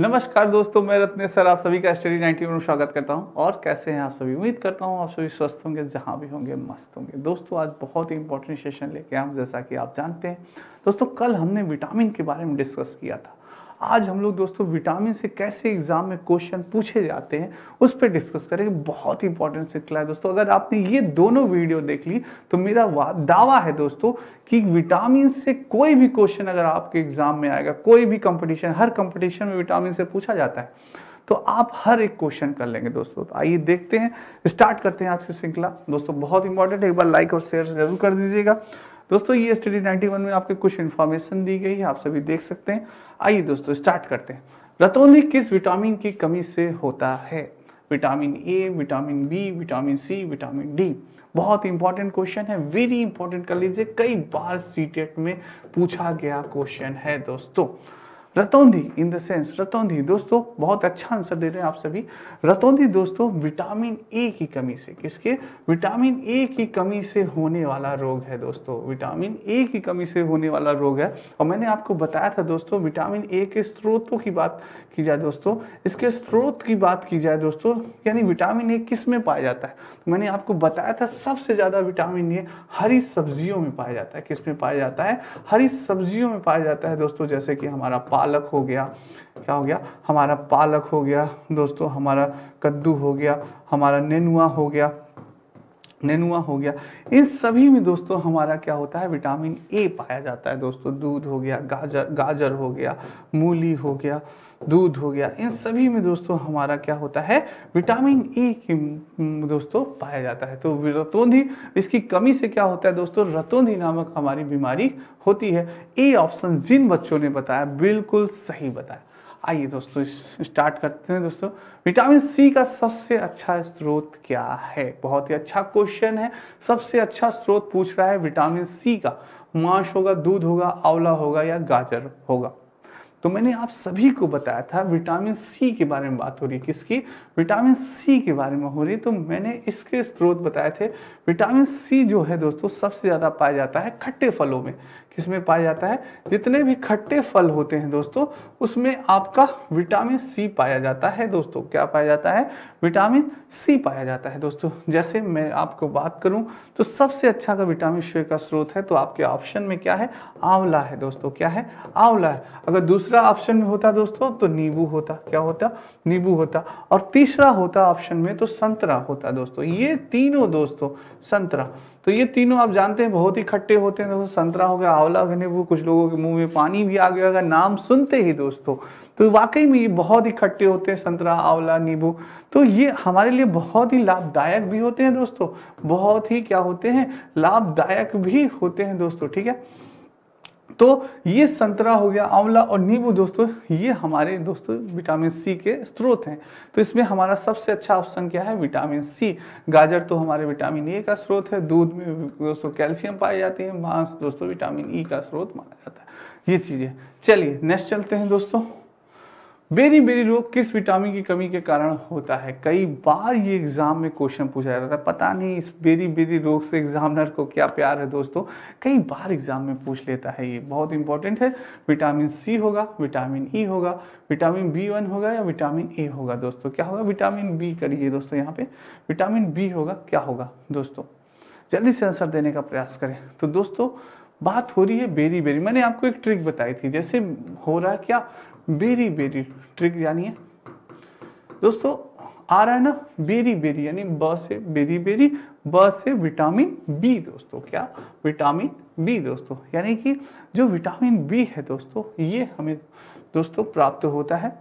नमस्कार दोस्तों मैं रत्नेश सर आप सभी का स्टडी नाइनटी में स्वागत करता हूं और कैसे हैं आप सभी उम्मीद करता हूं आप सभी स्वस्थ होंगे जहां भी होंगे मस्त होंगे दोस्तों आज बहुत ही इंपॉर्टेंट सेशन लेके हम जैसा कि आप जानते हैं दोस्तों कल हमने विटामिन के बारे में डिस्कस किया था आज हम लोग दोस्तों विटामिन से कैसे एग्जाम में क्वेश्चन पूछे जाते हैं उस पर डिस्कस करेंगे बहुत इंपॉर्टेंट सिलसिला है दोस्तों अगर आपने ये दोनों वीडियो देख ली तो मेरा दावा है दोस्तों कि विटामिन से कोई भी क्वेश्चन अगर आपके एग्जाम में आएगा कोई भी कॉम्पिटिशन हर कॉम्पिटिशन में विटामिन से पूछा जाता है तो आप हर एक क्वेश्चन कर लेंगे दोस्तों तो आइए देखते हैं स्टार्ट करते हैं आज की श्रृंखला दोस्तों बहुत इंपॉर्टेंट है एक बार लाइक और शेयर जरूर कर दीजिएगा दोस्तों ये स्टडी 91 में आपके कुछ इन्फॉर्मेशन दी गई है आप सभी देख सकते हैं आइए दोस्तों स्टार्ट करते हैं रतौंधी किस विटामिन की कमी से होता है vitamin A vitamin B vitamin C vitamin D बहुत इंपॉर्टेंट क्वेश्चन है वेरी इंपॉर्टेंट कर लीजिए कई बार सीटेट में पूछा गया क्वेश्चन है दोस्तों रतौंधी इन द सेंस रतौंधी दोस्तों बहुत अच्छा आंसर दे रहे हैं आप सभी रतौंधी दोस्तों विटामिन ए की कमी से किसके विटामिन ए की कमी से होने वाला रोग है दोस्तों विटामिन ए की कमी से होने वाला रोग है और मैंने आपको बताया था दोस्तों विटामिन ए के स्रोतों की बात की जाए दोस्तों इसके स्रोत की बात की जाए दोस्तों यानी विटामिन ए किस में पाया जाता है तो मैंने आपको बताया था सबसे ज़्यादा विटामिन ए हरी सब्जियों में पाया जाता है किस में पाया जाता है हरी सब्जियों में पाया जाता है दोस्तों जैसे कि हमारा पालक हो गया क्या हो गया हमारा पालक हो गया दोस्तों हमारा कद्दू हो गया हमारा नेनुआ हो गया नेनुआ हो गया इन सभी में दोस्तों हमारा क्या होता है विटामिन ए पाया जाता है दोस्तों दूध हो गया गाजर गाजर हो गया मूली हो गया दूध हो गया इन सभी में दोस्तों हमारा क्या होता है विटामिन ई e की दोस्तों पाया जाता है तो रतौंधी इसकी कमी से क्या होता है दोस्तों रतौंधी नामक हमारी बीमारी होती है ए ऑप्शन जिन बच्चों ने बताया बिल्कुल सही बताया आइए दोस्तों स्टार्ट करते हैं दोस्तों विटामिन सी का सबसे अच्छा स्रोत क्या है बहुत ही अच्छा क्वेश्चन है सबसे अच्छा स्रोत पूछ रहा है विटामिन सी का मांस होगा दूध होगा आंवला होगा या गाजर होगा तो मैंने आप सभी को बताया था विटामिन सी के बारे में बात हो रही किसकी विटामिन सी के बारे में हो रही तो मैंने इसके स्रोत बताए थे विटामिन सी जो है दोस्तों सबसे ज़्यादा पाया जाता है खट्टे फलों में किसमें पाया जाता है जितने भी खट्टे फल होते हैं दोस्तों उसमें आपका विटामिन सी पाया जाता है दोस्तों क्या पाया जाता है विटामिन सी पाया जाता है दोस्तों जैसे मैं आपको बात करूं तो सबसे अच्छा अगर विटामिन सी का स्रोत है तो आपके ऑप्शन में क्या है आंवला है दोस्तों क्या है आंवला है अगर दूसरे दूसरा ऑप्शन में होता दोस्तों तो नींबू होता क्या होता नींबू होता और तीसरा होता ऑप्शन में तो संतरा होता दोस्तों ये तीनों दोस्तों संतरा तो ये तीनों आप जानते हैं बहुत ही खट्टे होते हैं दोस्तों संतरा हो गया आंवला हो नींबू कुछ लोगों के मुंह में पानी भी आ गया अगर नाम सुनते ही दोस्तों तो वाकई में ये बहुत ही खट्टे होते हैं संतरा आंवला नींबू तो ये हमारे लिए बहुत ही लाभदायक भी होते हैं दोस्तों बहुत ही क्या होते हैं लाभदायक भी होते हैं दोस्तों ठीक है तो ये संतरा हो गया आंवला और नींबू दोस्तों ये हमारे दोस्तों विटामिन सी के स्रोत हैं तो इसमें हमारा सबसे अच्छा ऑप्शन क्या है विटामिन सी गाजर तो हमारे विटामिन ए का स्रोत है दूध में दोस्तों कैल्शियम पाए जाते हैं मांस दोस्तों विटामिन ई का स्रोत माना जाता है ये चीज़ें चलिए नेक्स्ट चलते हैं दोस्तों बेरी बेरी रोग किस विटामिन की कमी के कारण होता है कई बार ये एग्ज़ाम में क्वेश्चन पूछा जाता है पता नहीं इस बेरी बेरी रोग से एग्जामिनर को क्या प्यार है दोस्तों कई बार एग्ज़ाम में पूछ लेता है ये बहुत इंपॉर्टेंट है विटामिन सी होगा विटामिन ई e होगा विटामिन बी वन होगा या विटामिन ए होगा दोस्तों क्या होगा विटामिन बी करिए दोस्तों यहाँ पे विटामिन बी होगा क्या होगा दोस्तों जल्दी से आंसर देने का प्रयास करें तो दोस्तों बात हो रही है बेरी बेरी मैंने आपको एक ट्रिक बताई थी जैसे हो रहा है क्या बेरी बेरी ट्रिक है दोस्तों आ रहा है ना बेरी बेरी यानी ब से बेरी बेरी ब से विटामिन बी दोस्तों क्या विटामिन बी दोस्तों यानी कि जो विटामिन बी है दोस्तों ये हमें दोस्तों प्राप्त होता है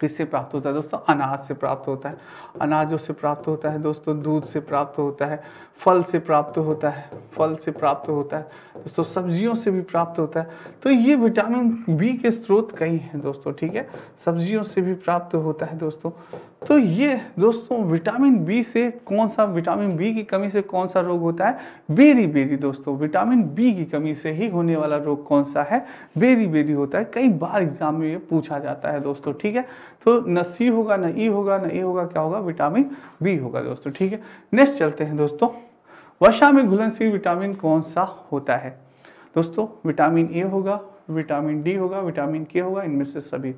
किससे प्राप्त होता है दोस्तों अनाज से प्राप्त होता है अनाजों से प्राप्त होता है दोस्तों दूध से प्राप्त होता है फल से प्राप्त होता है फल से प्राप्त होता है दोस्तों सब्जियों से भी प्राप्त होता है तो ये विटामिन बी के स्रोत कई हैं दोस्तों ठीक है सब्जियों से भी प्राप्त होता है दोस्तों तो ये दोस्तों विटामिन बी से कौन सा विटामिन बी की कमी से कौन सा रोग होता है बेरी बेरी दोस्तों विटामिन बी की कमी से ही होने वाला रोग कौन सा है बेरी बेरी होता है कई बार एग्जाम में ये पूछा जाता है दोस्तों ठीक है तो न सी होगा न ई e होगा न ए होगा क्या होगा विटामिन बी होगा दोस्तों ठीक है नेक्स्ट चलते हैं दोस्तों वर्षा में घुलनशील विटामिन कौन सा होता है दोस्तों विटामिन ए होगा विटामिन डी होगा विटामिन के होगा इनमें से सभी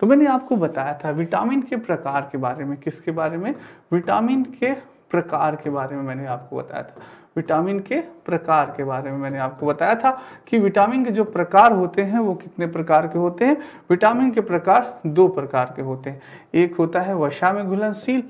तो मैंने आपको बताया था विटामिन के प्रकार के बारे में किसके बारे में विटामिन के प्रकार के बारे में मैंने आपको बताया था विटामिन के प्रकार के बारे में मैंने आपको बताया था कि विटामिन के जो प्रकार होते हैं वो कितने प्रकार के होते हैं विटामिन के प्रकार दो प्रकार के होते हैं एक होता है वसा में घुलनशील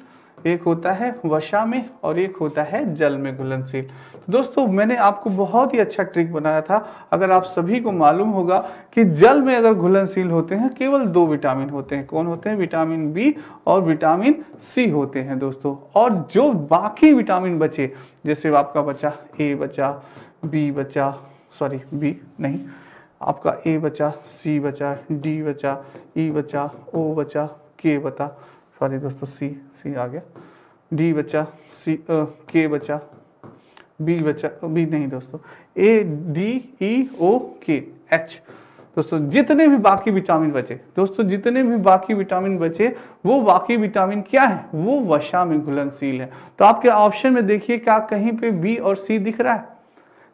एक होता है वशा में और एक होता है जल में घुलनशील तो दोस्तों मैंने आपको बहुत ही अच्छा ट्रिक बनाया था अगर आप सभी को मालूम होगा कि जल में अगर घुलनशील होते हैं केवल दो विटामिन होते हैं कौन होते हैं विटामिन बी और विटामिन सी होते हैं दोस्तों और जो बाकी विटामिन बचे जैसे आपका बचा ए बचा बी बचा सॉरी बी नहीं आपका ए बचा सी बचा डी बचा ई बचा ओ बचा के बचा सॉरी दोस्तों सी सी आ गया डी बचा सी के बचा बी बचा बी नहीं दोस्तों ए डी ई ओ के एच दोस्तों जितने भी बाकी विटामिन बचे दोस्तों जितने भी बाकी विटामिन बचे वो बाकी विटामिन क्या है वो वशा में घुलनशील है तो आपके ऑप्शन में देखिए क्या कहीं पे बी और सी दिख रहा है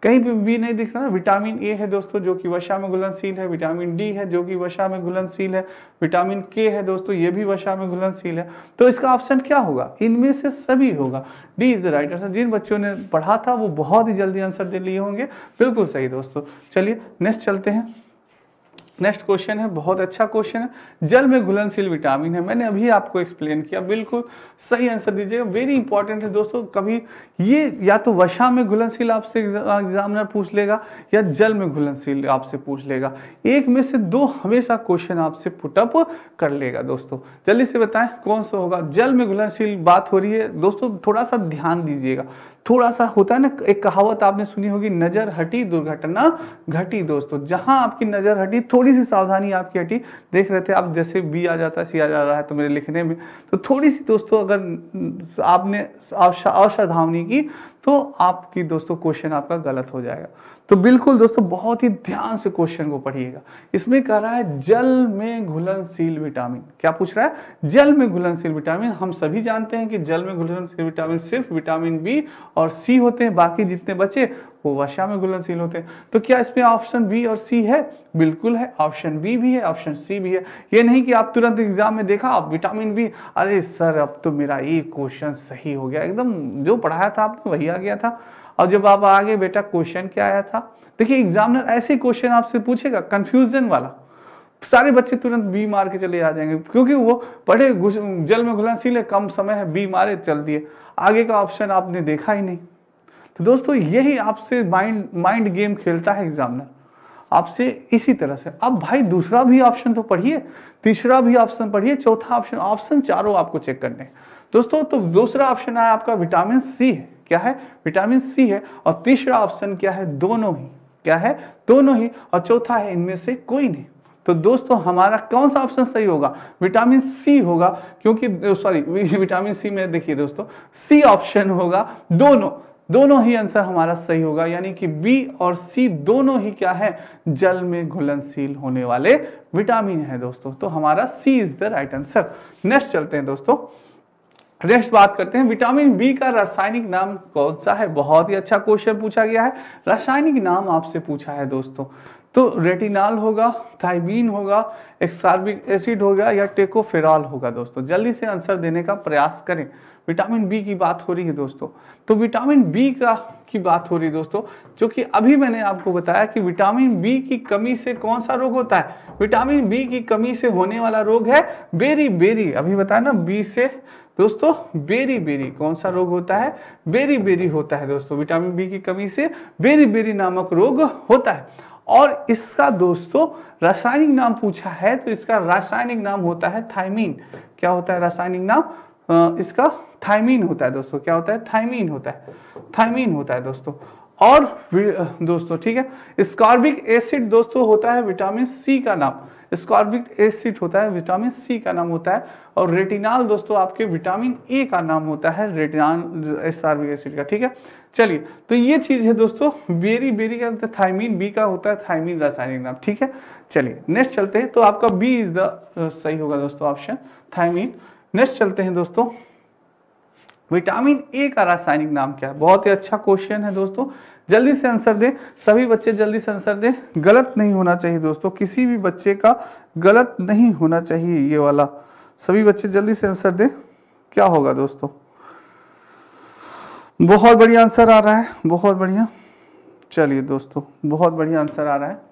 कहीं भी, भी नहीं दिख रहा ना विटामिन ए है दोस्तों जो कि वशा में घुलनशील है विटामिन डी है जो कि वशा में घुलनशील है विटामिन के है दोस्तों ये भी वशा में घुलनशील है तो इसका ऑप्शन क्या होगा इनमें से सभी होगा D is the right answer जिन बच्चों ने पढ़ा था वो बहुत ही जल्दी आंसर दे लिए होंगे बिल्कुल सही दोस्तों चलिए नेक्स्ट चलते हैं नेक्स्ट क्वेश्चन है बहुत अच्छा क्वेश्चन है जल में घुलनशील विटामिन है मैंने अभी आपको एक्सप्लेन किया बिल्कुल सही आंसर दीजिएगा वेरी इंपॉर्टेंट है दोस्तों कभी ये या तो वशा में घुलनशील आपसे एग्जामिनर पूछ लेगा या जल में घुलनशील आपसे पूछ लेगा एक में से दो हमेशा क्वेश्चन आपसे पुटअप कर लेगा दोस्तों जल्दी से बताएं कौन सा होगा जल में घुलनशील बात हो रही है दोस्तों थोड़ा सा ध्यान दीजिएगा थोड़ा सा होता है ना एक कहावत आपने सुनी होगी नजर हटी दुर्घटना घटी दोस्तों जहां आपकी नजर हटी थोड़ी सी सावधानी आपकी हटी देख रहे थे आप जैसे बी आ जाता है सी आ जा रहा है तो मेरे लिखने में तो थोड़ी सी दोस्तों अगर आपने अवसावधानी की तो आपकी दोस्तों क्वेश्चन आपका गलत हो जाएगा तो बिल्कुल दोस्तों बहुत ही ध्यान से क्वेश्चन को पढ़िएगा इसमें कह रहा है जल में घुलनशील विटामिन क्या पूछ रहा है जल में घुलनशील विटामिन हम सभी जानते हैं कि जल में घुलनशील विटामिन सिर्फ विटामिन बी और सी होते हैं बाकी जितने बचे वो वर्षा में घुलनशील होते हैं तो क्या इसमें ऑप्शन बी और सी है बिल्कुल है ऑप्शन बी भी है ऑप्शन सी भी है ये नहीं कि आप तुरंत एग्जाम में देखा आप विटामिन बी अरे सर अब तो मेरा ये क्वेश्चन सही हो गया एकदम जो पढ़ाया था आपने वही आ गया था और जब आप आगे बेटा क्वेश्चन क्या आया था देखिए एग्जामिनर ऐसे क्वेश्चन आपसे पूछेगा कन्फ्यूजन वाला सारे बच्चे तुरंत बी मार के चले आ जाएंगे क्योंकि वो पढ़े जल में घुलनशील है कम समय है बी मारे चल दिए आगे का ऑप्शन आपने देखा ही नहीं तो दोस्तों यही आपसे माइंड माइंड गेम खेलता है एग्जामिनर आपसे इसी तरह से अब भाई दूसरा भी ऑप्शन तो पढ़िए तीसरा भी ऑप्शन पढ़िए चौथा ऑप्शन ऑप्शन चारों आपको चेक करने दोस्तों तो दूसरा ऑप्शन आया आपका विटामिन सी है क्या है विटामिन सी है और तीसरा ऑप्शन क्या है दोनों ही क्या है दोनों ही और चौथा है इनमें से कोई नहीं तो दोस्तों हमारा कौन सा ऑप्शन सही होगा विटामिन सी होगा क्योंकि सॉरी विटामिन सी में देखिए दोस्तों सी ऑप्शन होगा दोनों दोनों ही आंसर हमारा सही होगा यानी कि बी और सी दोनों ही क्या है जल में घुलनशील होने वाले विटामिन है दोस्तों तो हमारा C is the right answer next चलते हैं दोस्तों नेक्स्ट बात करते हैं विटामिन बी का रासायनिक नाम कौन सा है बहुत ही अच्छा क्वेश्चन पूछा गया है रासायनिक नाम आपसे पूछा है दोस्तों तो रेटिनाल होगा थाइबीन होगा एक्सार्बिक एसिड होगा या टेकोफेरॉल होगा दोस्तों जल्दी से आंसर देने का प्रयास करें विटामिन बी की बात हो रही है दोस्तों तो विटामिन बी का की बात हो रही है दोस्तों जो कि अभी मैंने आपको बताया कि विटामिन बी की कमी से कौन सा रोग होता है विटामिन बी की कमी से होने वाला रोग है बेरी बेरी अभी बताया ना बी से दोस्तों बेरी बेरी कौन सा रोग होता है बेरी बेरी होता है दोस्तों विटामिन बी की कमी से बेरी बेरी नामक रोग होता है और इसका दोस्तों रासायनिक नाम पूछा है तो इसका रासायनिक नाम होता है थायमिन क्या होता है रासायनिक नाम इसका थाइमीन होता है दोस्तों क्या होता है थाइमीन होता है थाइमीन होता है दोस्तों और दोस्तों ठीक है स्कॉर्बिक एसिड दोस्तों होता है विटामिन सी का नाम स्कॉर्बिक एसिड होता है विटामिन सी का नाम होता है और रेटिनाल दोस्तों आपके विटामिन ए का नाम होता है रेटिनाल स्कॉर्बिक एसिड का ठीक है चलिए तो ये चीज़ है दोस्तों बेरी बेरी का थाइमीन बी का होता है थाइमीन रासायनिक नाम ठीक है चलिए नेक्स्ट चलते हैं तो आपका बी इज द सही होगा दोस्तों ऑप्शन थाइमीन नेक्स्ट चलते हैं दोस्तों विटामिन ए का रासायनिक नाम क्या है बहुत ही अच्छा क्वेश्चन है दोस्तों जल्दी से आंसर दें सभी बच्चे जल्दी से आंसर दें गलत नहीं होना चाहिए दोस्तों किसी भी बच्चे का गलत नहीं होना चाहिए ये वाला सभी बच्चे जल्दी से आंसर दें क्या होगा दोस्तों बहुत बढ़िया आंसर आ रहा है बहुत बढ़िया चलिए दोस्तों बहुत बढ़िया आंसर आ रहा है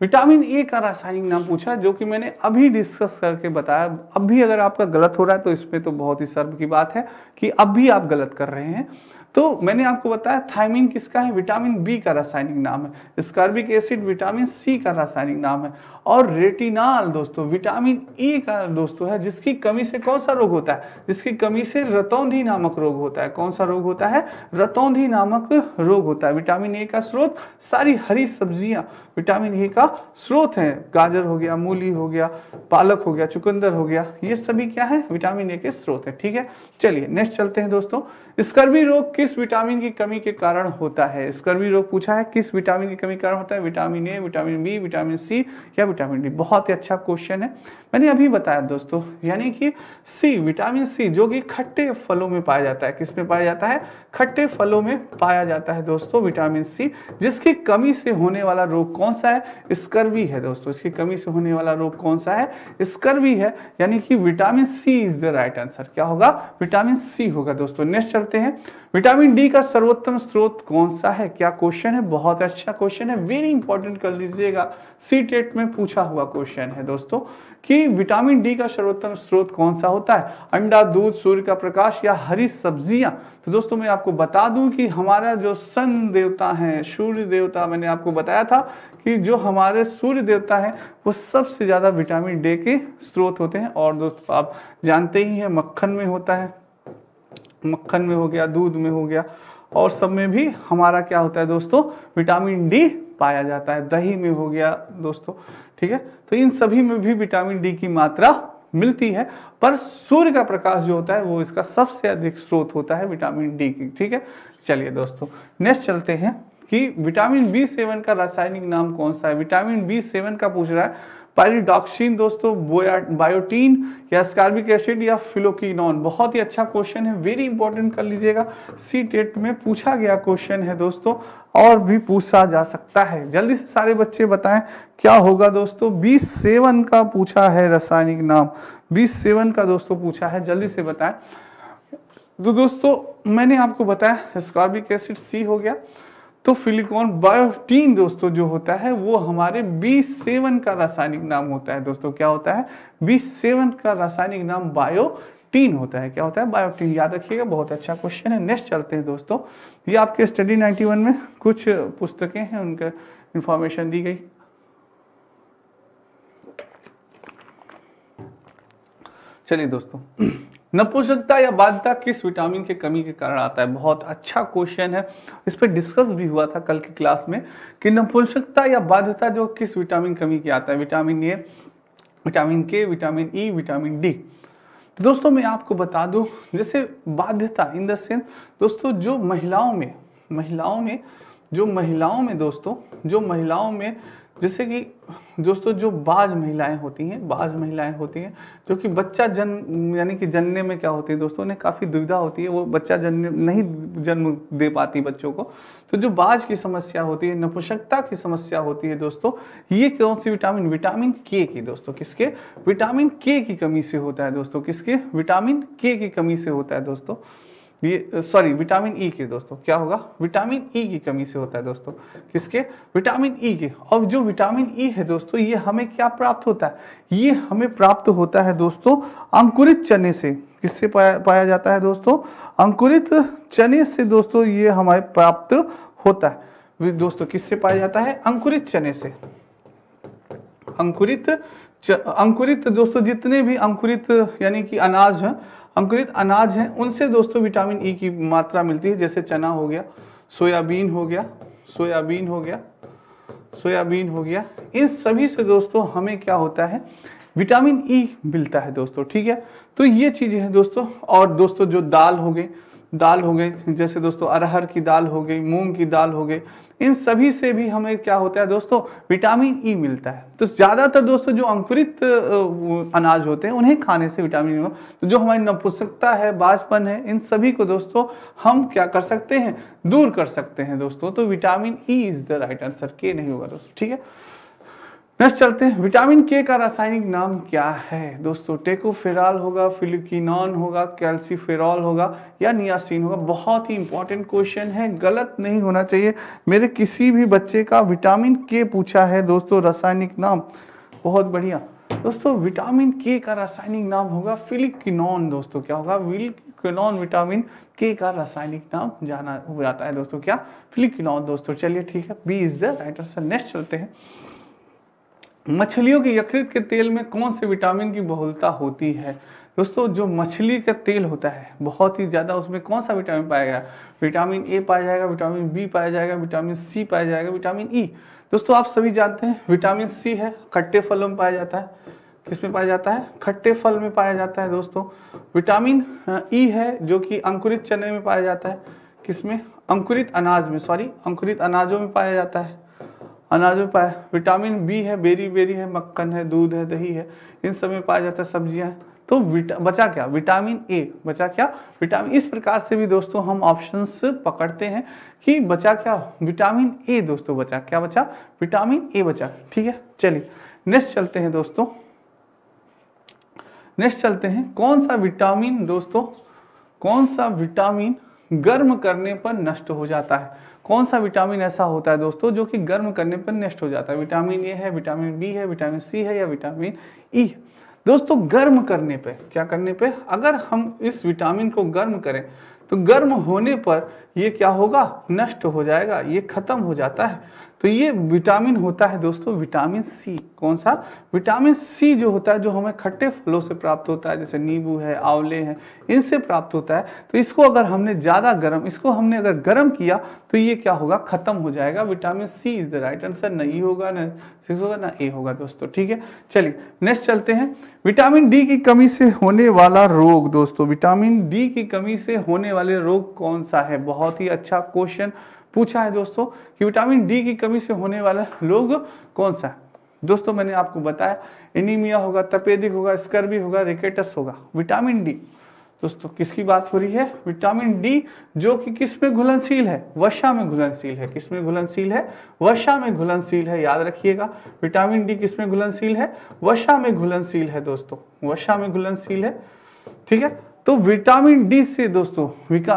विटामिन ए का रासायनिक नाम पूछा जो कि मैंने अभी डिस्कस करके बताया अब भी अगर आपका गलत हो रहा है तो इसमें तो बहुत ही सर्व की बात है कि अब भी आप गलत कर रहे हैं तो मैंने आपको बताया थायमिन किसका है विटामिन बी का रासायनिक नाम है स्कार्बिक एसिड विटामिन सी का रासायनिक नाम है और रेटिनाल दोस्तों विटामिन ई e का दोस्तों है जिसकी कमी से कौन सा रोग होता है जिसकी कमी से रतौंधी नामक रोग होता है कौन सा रोग होता है रतौंधी नामक रोग होता है विटामिन ए का स्रोत सारी हरी सब्जियां विटामिन ए का स्रोत है गाजर हो गया मूली हो गया पालक हो गया चुकंदर हो गया ये सभी क्या है विटामिन ए के स्रोत है ठीक है चलिए नेक्स्ट चलते हैं दोस्तों स्कर्वी रोग किस विटामिन की कमी के कारण होता है स्कर्वी रोग पूछा है किस विटामिन की कमी के कारण होता है vitamin A vitamin B vitamin C या विटामिन डी बहुत ही अच्छा क्वेश्चन है मैंने अभी बताया दोस्तों यानी कि सी विटामिन सी जो कि खट्टे फलों में पाया जाता है किस में पाया जाता है खट्टे फलों में पाया जाता है दोस्तों विटामिन सी जिसकी कमी से होने वाला रोग कौन सा है स्कर्वी है दोस्तों इसकी कमी से होने वाला रोग कौन सा है स्कर्वी है यानी कि vitamin C is the right answer क्या होगा विटामिन सी होगा दोस्तों नेक्स्ट चलते हैं विटामिन डी का सर्वोत्तम स्रोत कौन सा है क्या क्वेश्चन है बहुत अच्छा क्वेश्चन है वेरी इंपॉर्टेंट कर लीजिएगा सी टेट में पूछा हुआ क्वेश्चन है दोस्तों कि विटामिन डी का सर्वोत्तम स्रोत कौन सा होता है अंडा दूध सूर्य का प्रकाश या हरी सब्जियां तो दोस्तों मैं आपको बता दूं कि हमारा जो सन देवता है सूर्य देवता मैंने आपको बताया था कि जो हमारे सूर्य देवता है वो सबसे ज़्यादा विटामिन डी के स्रोत होते हैं और दोस्तों आप जानते ही हैं मक्खन में होता है मक्खन में हो गया दूध में हो गया और सब में भी हमारा क्या होता है दोस्तों विटामिन डी पाया जाता है दही में हो गया दोस्तों ठीक है तो इन सभी में भी विटामिन डी की मात्रा मिलती है पर सूर्य का प्रकाश जो होता है वो इसका सबसे अधिक स्रोत होता है विटामिन डी की ठीक है चलिए दोस्तों नेक्स्ट चलते हैं कि विटामिन बी सेवन का रासायनिक नाम कौन सा है विटामिन बी सेवन का पूछ रहा है पायरिडॉक्सिन दोस्तों बायोटीन या स्कार्बिक एसिड या फिलोकिनॉन बहुत ही अच्छा क्वेश्चन है वेरी इंपॉर्टेंट कर लीजिएगा सी टेट में पूछा गया क्वेश्चन है दोस्तों और भी पूछा जा सकता है जल्दी से सारे बच्चे बताएं क्या होगा दोस्तों बी सेवन का पूछा है रासायनिक नाम बी सेवन का दोस्तों पूछा है जल्दी से बताएं तो दोस्तों मैंने आपको बताया स्कॉर्बिक एसिड सी हो गया तो फिलिकॉन बायोटीन दोस्तों जो होता है वो हमारे बी सेवन का रासायनिक नाम होता है दोस्तों क्या होता है बी सेवन का रासायनिक नाम बायोटीन होता है क्या होता है बायोटीन याद रखिएगा बहुत अच्छा क्वेश्चन है नेक्स्ट चलते हैं दोस्तों ये आपके स्टडी वन में कुछ पुस्तकें हैं उनका इंफॉर्मेशन दी गई चलिए दोस्तों नपुंसकता या बाध्यता किस विटामिन के कमी के कारण आता है बहुत अच्छा क्वेश्चन है इस पर डिस्कस भी हुआ था कल की क्लास में कि नपुंसकता या बाध्यता जो किस विटामिन कमी के आता है vitamin A vitamin K vitamin E e, vitamin D तो दोस्तों मैं आपको बता दूं जैसे बाध्यता इन द सेंस दोस्तों जो महिलाओं में महिलाओं में जो महिलाओं में दोस्तों जो महिलाओं में जिससे कि दोस्तों जो बाज महिलाएं होती हैं बाज महिलाएं होती हैं जो कि बच्चा जन्म यानी कि जन्ने में क्या होती है दोस्तों उन्हें काफ़ी दुविधा होती है वो बच्चा जन नहीं जन्म दे पाती बच्चों को तो जो बाज की समस्या होती है नपोषकता की समस्या होती है दोस्तों ये कौन सी विटामिन विटामिन के की दोस्तों किसके विटामिन के की कमी से होता है दोस्तों किसके विटामिन के की कमी से होता है दोस्तों सॉरी विटामिन ई के दोस्तों क्या होगा विटामिन ई e की कमी से होता है दोस्तों किसके विटामिन ई e के अब जो विटामिन ई e है दोस्तों ये हमें क्या प्राप्त होता है ये हमें प्राप्त होता है दोस्तों अंकुरित चने से किससे पाया, पाया जाता है दोस्तों अंकुरित चने से दोस्तों ये हमारे प्राप्त होता है दोस्तों किससे पाया जाता है अंकुरित चने से अंकुरित अंकुरित दोस्तों जितने भी अंकुरित यानी कि अनाज है अंकुरित अनाज हैं उनसे दोस्तों विटामिन ई e की मात्रा मिलती है जैसे चना हो गया सोयाबीन हो गया सोयाबीन हो गया सोयाबीन हो गया इन सभी से दोस्तों हमें क्या होता है विटामिन ई e मिलता है दोस्तों ठीक है तो ये चीज़ें हैं दोस्तों और दोस्तों जो दाल हो गई दाल हो गई जैसे दोस्तों अरहर की दाल हो गई मूंग की दाल हो गई इन सभी से भी हमें क्या होता है दोस्तों विटामिन ई e मिलता है तो ज़्यादातर दोस्तों जो अंकुरित अनाज होते हैं उन्हें खाने से विटामिन ई e तो जो हमारी नपुसकता है बाजपन है इन सभी को दोस्तों हम क्या कर सकते हैं दूर कर सकते हैं दोस्तों तो vitamin E is the right answer के नहीं होगा दोस्तों ठीक है नेक्स्ट चलते हैं विटामिन के का रासायनिक नाम क्या है दोस्तों टेकोफेराल होगा फिलिकिनॉन होगा कैल्सीफेरॉल होगा या नियासिन होगा बहुत ही इंपॉर्टेंट क्वेश्चन है गलत नहीं होना चाहिए मेरे किसी भी बच्चे का विटामिन के पूछा है दोस्तों रासायनिक नाम बहुत बढ़िया दोस्तों विटामिन के का रासायनिक नाम होगा फिलिकिनॉन दोस्तों क्या होगा फिलिकिनॉन विटामिन के का रासायनिक नाम जाना जाता है दोस्तों क्या फिलिकिनॉन दोस्तों चलिए ठीक है B is the right answer next चलते हैं मछलियों के यकृत के तेल में कौन से विटामिन की बहुलता होती है दोस्तों जो मछली का तेल होता है बहुत ही ज़्यादा उसमें कौन सा विटामिन पाया गया विटामिन ए पाया जाएगा विटामिन बी पाया जाएगा विटामिन सी पाया जाएगा विटामिन ई e. दोस्तों आप सभी जानते हैं विटामिन सी है खट्टे फलों में पाया जाता है किसमें पाया जाता है खट्टे फल में पाया जाता है दोस्तों विटामिन ई e है जो कि अंकुरित चने में पाया जाता है किसमें अंकुरित अनाज में सॉरी अंकुरित अनाजों में पाया जाता है अनाज में पाया विटामिन बी है बेरी बेरी है मक्खन है दूध है दही है इन सब में पाया जाता है सब्जियां तो विटा, बचा क्या विटामिन ए बचा क्या विटामिन इस प्रकार से भी दोस्तों हम ऑप्शंस पकड़ते हैं कि बचा क्या विटामिन ए दोस्तों बचा क्या बचा विटामिन ए बचा ठीक है चलिए नेक्स्ट चलते हैं दोस्तों नेक्स्ट चलते हैं कौन सा विटामिन दोस्तों कौन सा विटामिन गर्म करने पर नष्ट हो जाता है कौन सा विटामिन ऐसा होता है दोस्तों जो कि गर्म करने पर नष्ट हो जाता है विटामिन ए है विटामिन बी है विटामिन सी है या विटामिन ई e. दोस्तों गर्म करने पे क्या करने पे अगर हम इस विटामिन को गर्म करें तो गर्म होने पर ये क्या होगा नष्ट हो जाएगा ये खत्म हो जाता है तो ये विटामिन होता है दोस्तों विटामिन सी कौन सा विटामिन सी जो होता है जो हमें खट्टे फलों से प्राप्त होता है जैसे नींबू है आंवले हैं इनसे प्राप्त होता है तो इसको अगर हमने ज़्यादा गर्म इसको हमने अगर गर्म किया तो ये क्या होगा ख़त्म हो जाएगा vitamin C is the right answer ना ई होगा ना सिक्स होगा ना ए होगा दोस्तों ठीक है चलिए नेक्स्ट चलते हैं विटामिन डी की कमी से होने वाला रोग दोस्तों विटामिन डी की कमी से होने वाले रोग कौन सा है बहुत ही अच्छा क्वेश्चन पूछा है दोस्तों कि विटामिन डी की कमी से होने वाला रोग कौन सा है दोस्तों मैंने आपको बताया एनीमिया होगा तपेदिक होगा स्कर्वी होगा रिकेटस होगा विटामिन डी दोस्तों किसकी बात हो रही है विटामिन डी जो कि किस में घुलनशील है वर्षा में घुलनशील है किस में घुलनशील है वर्षा में घुलनशील है याद रखिएगा विटामिन डी किस में घुलनशील है वर्षा में घुलनशील है दोस्तों वर्षा में घुलनशील है ठीक है तो विटामिन डी से दोस्तों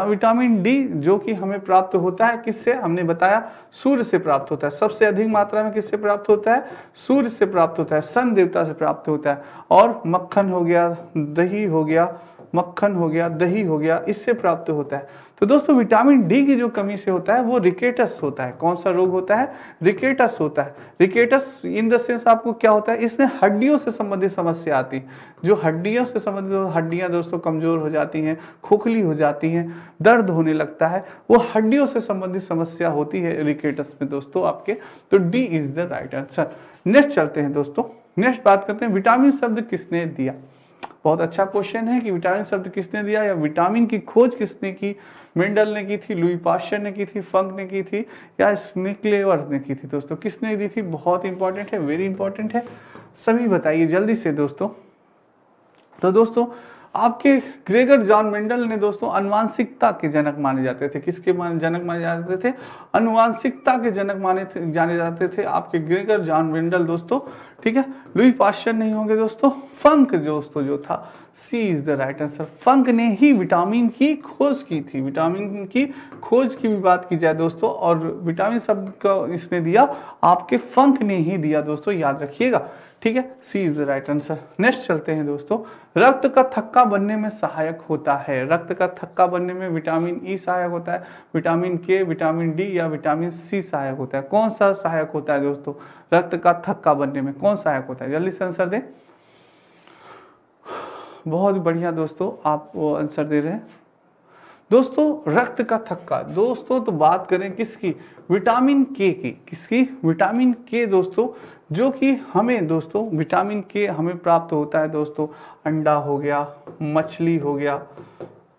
विटामिन डी जो कि हमें प्राप्त होता है किससे हमने बताया सूर्य से प्राप्त होता है सबसे अधिक मात्रा में किससे प्राप्त होता है सूर्य से प्राप्त होता है सन देवता से प्राप्त होता है और मक्खन हो गया दही हो गया मक्खन हो गया दही हो गया इससे प्राप्त होता है तो दोस्तों विटामिन डी की जो कमी से होता है वो रिकेटस होता है कौन सा रोग होता है रिकेटस होता है रिकेटस इन द सेंस आपको क्या होता है इसमें हड्डियों से संबंधित समस्या आती जो हड्डियों से संबंधित हड्डियां दोस्तों कमजोर हो जाती हैं खोखली हो जाती हैं दर्द होने लगता है वो हड्डियों से संबंधित समस्या होती है रिकेटस में दोस्तों आपके तो D is the right answer next चलते हैं दोस्तों नेक्स्ट बात करते हैं विटामिन शब्द किसने दिया बहुत अच्छा क्वेश्चन है कि विटामिन शब्द किसने दिया या विटामिन की खोज किसने की मेंडल ने की थी लुई पाश्चर ने की थी फंक ने की थी या स्निकलेवर्स ने की थी दोस्तों किसने दी थी बहुत इंपॉर्टेंट है वेरी इंपॉर्टेंट है सभी बताइए जल्दी से दोस्तों तो दोस्तों आपके ग्रेगर जॉन मेंडल ने दोस्तों अनुवांशिकता के जनक माने जाते थे किसके जनक माने जाते थे अनुवांशिकता के जनक माने जाने जाते थे आपके ग्रेगर जॉन मेंडल दोस्तों ठीक है लुई पाश्चर नहीं होंगे दोस्तों फंक दोस्तों जो था C is the right answer Funk ने ही विटामिन की खोज की थी विटामिन की खोज की भी बात की जाए दोस्तों और विटामिन शब्द का इसने दिया आपके फंक ने ही दिया दोस्तों याद रखिएगा ठीक है C is the right answer next चलते हैं दोस्तों रक्त का थक्का बनने में सहायक होता है रक्त का थक्का बनने में विटामिन ई e सहायक होता है विटामिन के विटामिन डी या विटामिन सी सहायक होता है कौन सा सहायक होता है दोस्तों रक्त का थक्का बनने में कौन सहायक होता है जल्दी से आंसर दें बहुत बढ़िया दोस्तों आप आंसर दे रहे हैं दोस्तों रक्त का थक्का दोस्तों तो बात करें किसकी विटामिन के की किसकी विटामिन के दोस्तों जो कि हमें दोस्तों विटामिन के हमें प्राप्त होता है दोस्तों अंडा हो गया मछली हो गया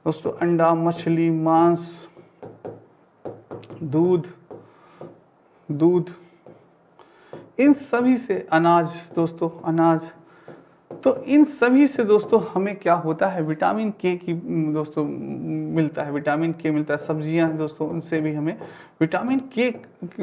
दोस्तों अंडा मछली मांस दूध दूध इन सभी से अनाज दोस्तों अनाज तो इन सभी से दोस्तों हमें क्या होता है विटामिन के की दोस्तों मिलता है विटामिन के मिलता है सब्जियां दोस्तों उनसे भी हमें विटामिन के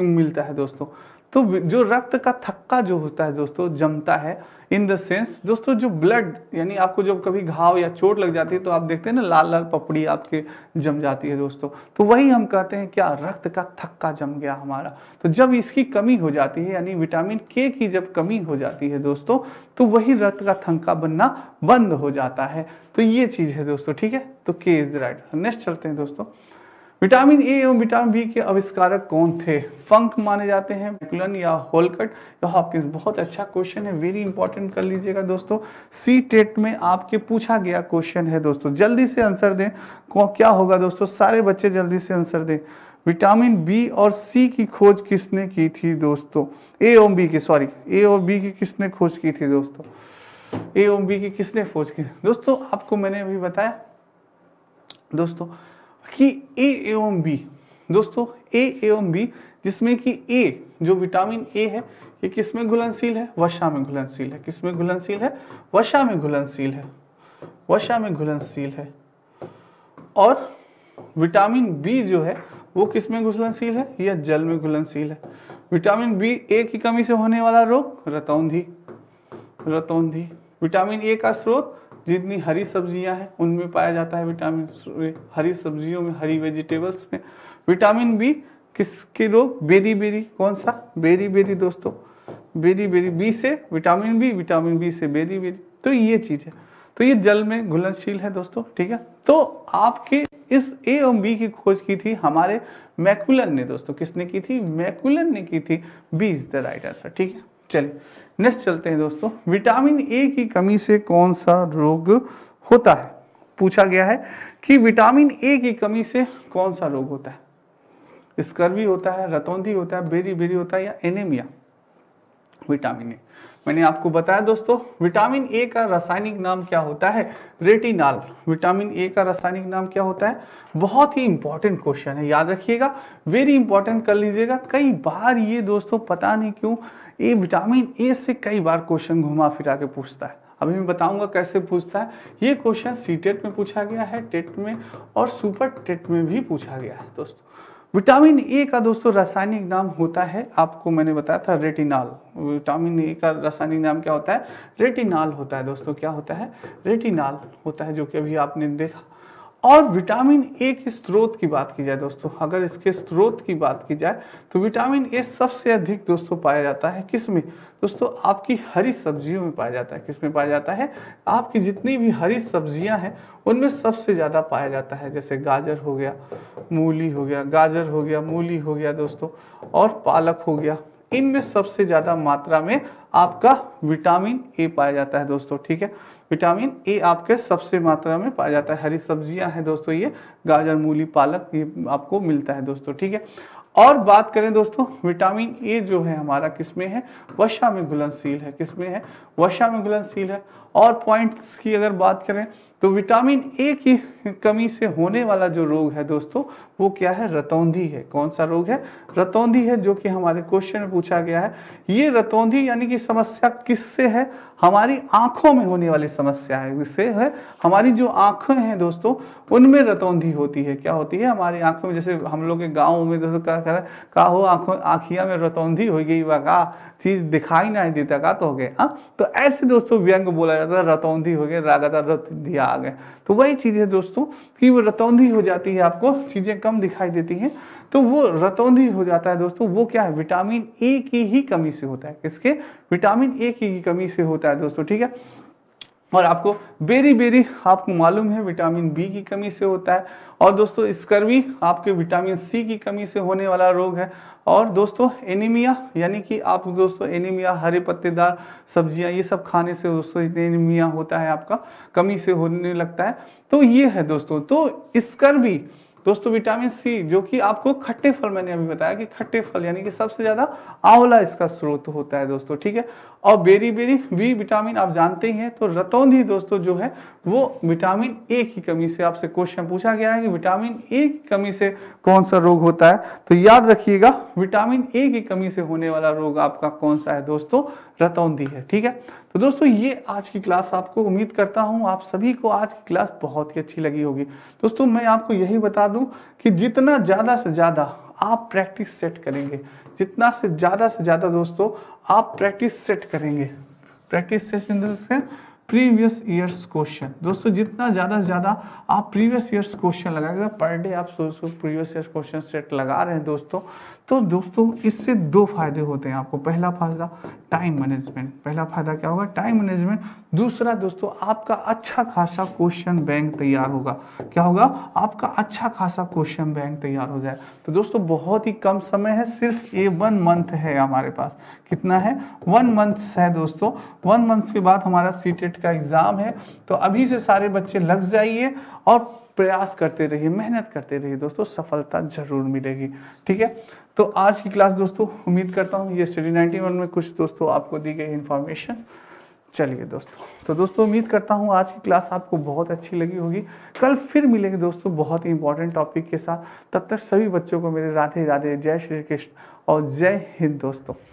मिलता है दोस्तों तो जो रक्त का थक्का जो होता है दोस्तों जमता है इन द सेंस दोस्तों जो ब्लड यानी आपको जब कभी घाव या चोट लग जाती है तो आप देखते हैं ना लाल लाल पपड़ी आपके जम जाती है दोस्तों तो वही हम कहते हैं क्या रक्त का थक्का जम गया हमारा तो जब इसकी कमी हो जाती है यानी विटामिन के की जब कमी हो जाती है दोस्तों तो वही रक्त का थक्का बनना बंद हो जाता है तो ये चीज़ है दोस्तों ठीक है तो के इज द राइट नेक्स्ट चलते हैं दोस्तों विटामिन ए एवं विटामिन बी के आविष्कारक कौन थे फंक माने जाते हैं मैकुलन या होलकट या हॉपकिंस बहुत अच्छा क्वेश्चन है वेरी इंपॉर्टेंट कर लीजिएगा दोस्तों सी टेट में आपके पूछा गया क्वेश्चन है दोस्तों जल्दी से आंसर दें क्या होगा दोस्तों सारे बच्चे जल्दी से आंसर दें विटामिन बी और सी की खोज किसने की थी दोस्तों ए ओम बी की सॉरी ए और बी की किसने खोज की थी दोस्तों ए ओम बी की किसने खोज की दोस्तों आपको मैंने अभी बताया दोस्तों कि ए एवं बी दोस्तों ए एवं बी जिसमें कि ए जो विटामिन ए है ये किसमें घुलनशील है वशा में घुलनशील है किसमें में घुलनशील है वशा में घुलनशील है वशा में घुलनशील है और विटामिन बी जो है वो किसमें घुलनशील है या जल में घुलनशील है विटामिन बी ए की कमी से होने वाला रोग रतौंधी रतौंधी विटामिन ए का स्रोत जितनी हरी सब्जियां हैं उनमें पाया जाता है विटामिन हरी सब्जियों में हरी वेजिटेबल्स में विटामिन बी किसके रोग बेरी बेरी कौन सा बेरी बेरी दोस्तों बेरी बेरी बी से विटामिन बी विटामिन बी से बेरी बेरी तो ये चीज़ है तो ये जल में घुलनशील है दोस्तों ठीक है तो आपके इस ए और बी की खोज की थी हमारे मैकुलन ने दोस्तों किसने की थी मैकुलन ने की थी B is the right answer ठीक है चलिए नेक्स्ट चलते हैं दोस्तों विटामिन ए की कमी से कौन सा रोग होता है पूछा गया है कि विटामिन ए की कमी से कौन सा रोग होता है स्कर्वी होता है रतौंधी होता है बेरी बेरी होता है या एनेमिया विटामिन ए मैंने आपको बताया दोस्तों विटामिन ए का रासायनिक नाम क्या होता है रेटिनॉल विटामिन ए का रासायनिक नाम क्या होता है बहुत ही इंपॉर्टेंट क्वेश्चन है याद रखिएगा वेरी इंपॉर्टेंट कर लीजिएगा कई बार ये दोस्तों पता नहीं क्यों ये विटामिन ए से कई बार क्वेश्चन घुमा फिरा के पूछता है अभी मैं बताऊंगा कैसे पूछता है ये क्वेश्चन सी टेट में पूछा गया है टेट में और सुपर टेट में भी पूछा गया है दोस्तों विटामिन ए का दोस्तों रासायनिक नाम होता है आपको मैंने बताया था रेटिनॉल विटामिन ए का रासायनिक नाम क्या होता है रेटिनॉल होता है दोस्तों क्या होता है रेटिनॉल होता है जो कि अभी आपने देखा और विटामिन ए के स्रोत की बात की जाए दोस्तों अगर इसके स्रोत की बात की जाए तो विटामिन ए सबसे अधिक दोस्तों पाया जाता है किस में दोस्तों आपकी हरी सब्जियों में पाया जाता है किस में पाया जाता है आपकी जितनी भी हरी सब्जियां हैं उनमें सबसे ज़्यादा पाया जाता है जैसे गाजर हो गया मूली हो गया गाजर हो गया मूली हो गया दोस्तों और पालक हो गया इनमें सबसे ज़्यादा मात्रा में आपका विटामिन ए पाया जाता है दोस्तों ठीक है विटामिन ए आपके सबसे मात्रा में पाया जाता है हरी सब्जियां हैं दोस्तों ये गाजर मूली पालक ये आपको मिलता है दोस्तों ठीक है और बात करें दोस्तों विटामिन ए जो है हमारा किसमें है वशा में घुलनशील है किसमें है वशा में घुलनशील है और पॉइंट्स की अगर बात करें तो विटामिन ए की कमी से होने वाला जो रोग है दोस्तों वो क्या है रतौंधी है कौन सा रोग है रतौंधी है जो कि हमारे क्वेश्चन में पूछा गया है ये रतौंधी यानी कि समस्या किससे है हमारी आंखों में होने वाली समस्या है इससे है हमारी जो आंखें हैं दोस्तों उनमें रतौंधी होती है क्या होती है हमारी आंखों में जैसे हम लोग के गाँव में दोस्तों क्या कहते हैं का हो आंखों आँखिया में रतौंधी हो गई वह का चीज़ दिखाई नहीं देता का तो हो गया हाँ? तो ऐसे दोस्तों व्यंग बोला जाता है रतौंधी हो गया रागता रत दिया आ गए तो वही चीज़ है दोस्तों कि वो रतौंधी हो जाती है आपको चीज़ें कम दिखाई देती हैं तो वो रतौंधी हो जाता है दोस्तों वो क्या है विटामिन ए की ही कमी से होता है किसके विटामिन ए की कमी से होता है दोस्तों ठीक है और आपको बेरी बेरी आपको मालूम है विटामिन बी की कमी से होता है और दोस्तों स्कर्वी आपके विटामिन सी की कमी से होने वाला रोग है और दोस्तों एनीमिया यानी कि आप दोस्तों एनीमिया हरे पत्तेदार सब्जियां ये सब खाने से दोस्तों एनीमिया होता है आपका कमी से होने लगता है तो ये है दोस्तों तो इसकर भी दोस्तों विटामिन सी जो कि आपको खट्टे फल मैंने अभी बताया कि खट्टे फल यानी कि सबसे ज्यादा आंवला इसका स्रोत होता है दोस्तों ठीक है और बेरी बेरी वी विटामिन आप जानते ही हैं तो रतौंधी दोस्तों जो है वो विटामिन ए की कमी से आपसे क्वेश्चन पूछा गया है कि विटामिन ए की कमी से कौन सा रोग होता है तो याद रखिएगा विटामिन ए की कमी से होने वाला रोग आपका कौन सा है दोस्तों रतौंदी है ठीक है तो दोस्तों ये आज की क्लास आपको उम्मीद करता हूँ आप सभी को आज की क्लास बहुत ही अच्छी लगी होगी दोस्तों मैं आपको यही बता दूँ कि जितना ज़्यादा से ज़्यादा आप प्रैक्टिस सेट करेंगे जितना से ज़्यादा से ज़्यादा दोस्तों आप प्रैक्टिस सेट करेंगे प्रैक्टिस सेट से प्रीवियस ईयर्स क्वेश्चन दोस्तों जितना ज़्यादा से ज़्यादा आप प्रीवियस ईयर्स क्वेश्चन लगाएंगे पर डे आप सौ सौ प्रीवियस ईयर्स क्वेश्चन सेट लगा रहे हैं दोस्तों तो दोस्तों इससे दो फायदे होते हैं आपको पहला फायदा टाइम मैनेजमेंट पहला फायदा क्या होगा टाइम मैनेजमेंट दूसरा दोस्तों आपका अच्छा खासा क्वेश्चन बैंक तैयार होगा क्या होगा आपका अच्छा खासा क्वेश्चन बैंक तैयार हो जाए तो दोस्तों बहुत ही कम समय है सिर्फ ए वन मंथ है हमारे पास कितना है वन मंथ्स है दोस्तों वन मंथ के बाद हमारा सी e का एग्ज़ाम है तो अभी से सारे बच्चे लग जाइए और प्रयास करते रहिए मेहनत करते रहिए दोस्तों सफलता ज़रूर मिलेगी ठीक है तो आज की क्लास दोस्तों उम्मीद करता हूँ ये स्टडी नाइन्टी में कुछ दोस्तों आपको दी गई इन्फॉर्मेशन चलिए दोस्तों तो दोस्तों उम्मीद करता हूँ आज की क्लास आपको बहुत अच्छी लगी होगी कल फिर मिलेंगे दोस्तों बहुत ही इंपॉर्टेंट टॉपिक के साथ तब तक सभी बच्चों को मेरे राधे राधे जय श्री कृष्ण और जय हिंद दोस्तों